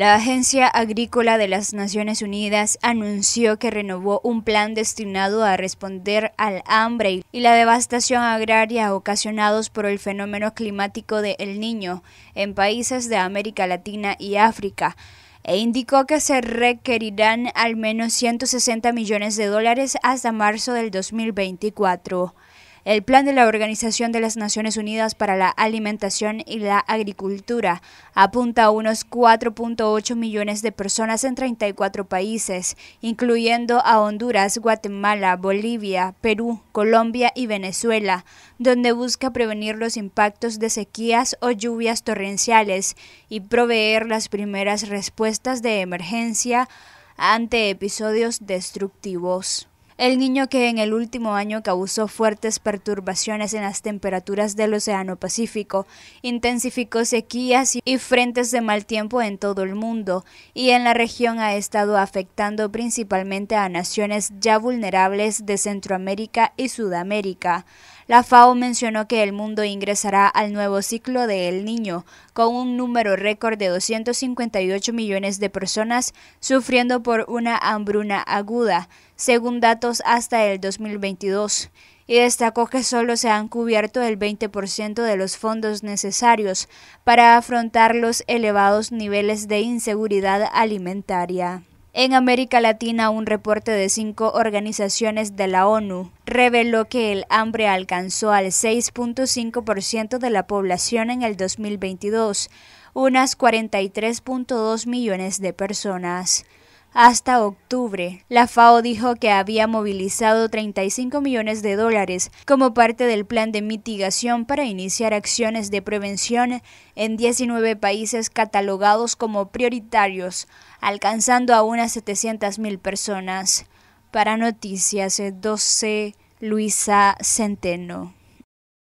La Agencia Agrícola de las Naciones Unidas anunció que renovó un plan destinado a responder al hambre y la devastación agraria ocasionados por el fenómeno climático de El Niño en países de América Latina y África e indicó que se requerirán al menos 160 millones de dólares hasta marzo del 2024 el Plan de la Organización de las Naciones Unidas para la Alimentación y la Agricultura apunta a unos 4.8 millones de personas en 34 países, incluyendo a Honduras, Guatemala, Bolivia, Perú, Colombia y Venezuela, donde busca prevenir los impactos de sequías o lluvias torrenciales y proveer las primeras respuestas de emergencia ante episodios destructivos el niño que en el último año causó fuertes perturbaciones en las temperaturas del Océano Pacífico, intensificó sequías y frentes de mal tiempo en todo el mundo, y en la región ha estado afectando principalmente a naciones ya vulnerables de Centroamérica y Sudamérica. La FAO mencionó que el mundo ingresará al nuevo ciclo del Niño, con un número récord de 258 millones de personas sufriendo por una hambruna aguda, según datos hasta el 2022 y destacó que solo se han cubierto el 20% de los fondos necesarios para afrontar los elevados niveles de inseguridad alimentaria. En América Latina, un reporte de cinco organizaciones de la ONU reveló que el hambre alcanzó al 6.5% de la población en el 2022, unas 43.2 millones de personas hasta octubre. La FAO dijo que había movilizado 35 millones de dólares como parte del plan de mitigación para iniciar acciones de prevención en 19 países catalogados como prioritarios, alcanzando a unas 700.000 personas. Para Noticias 12, eh, Luisa Centeno.